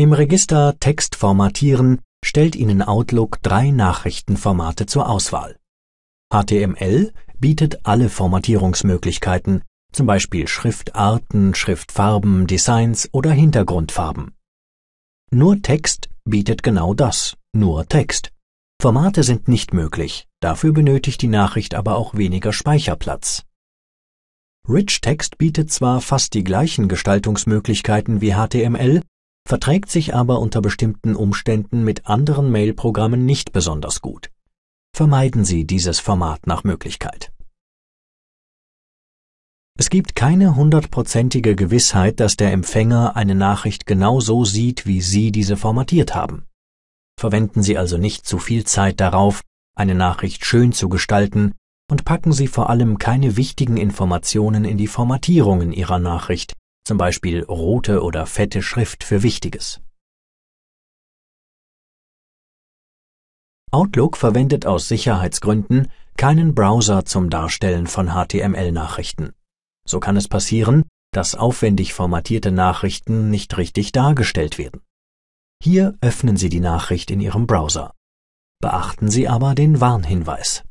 Im Register Text formatieren stellt Ihnen Outlook drei Nachrichtenformate zur Auswahl. HTML bietet alle Formatierungsmöglichkeiten, zum Beispiel Schriftarten, Schriftfarben, Designs oder Hintergrundfarben. Nur Text bietet genau das, nur Text. Formate sind nicht möglich, dafür benötigt die Nachricht aber auch weniger Speicherplatz. Rich Text bietet zwar fast die gleichen Gestaltungsmöglichkeiten wie HTML, verträgt sich aber unter bestimmten Umständen mit anderen Mailprogrammen nicht besonders gut. Vermeiden Sie dieses Format nach Möglichkeit. Es gibt keine hundertprozentige Gewissheit, dass der Empfänger eine Nachricht genau so sieht, wie Sie diese formatiert haben. Verwenden Sie also nicht zu viel Zeit darauf, eine Nachricht schön zu gestalten und packen Sie vor allem keine wichtigen Informationen in die Formatierungen Ihrer Nachricht, zum Beispiel rote oder fette Schrift für Wichtiges. Outlook verwendet aus Sicherheitsgründen keinen Browser zum Darstellen von HTML-Nachrichten. So kann es passieren, dass aufwendig formatierte Nachrichten nicht richtig dargestellt werden. Hier öffnen Sie die Nachricht in Ihrem Browser. Beachten Sie aber den Warnhinweis.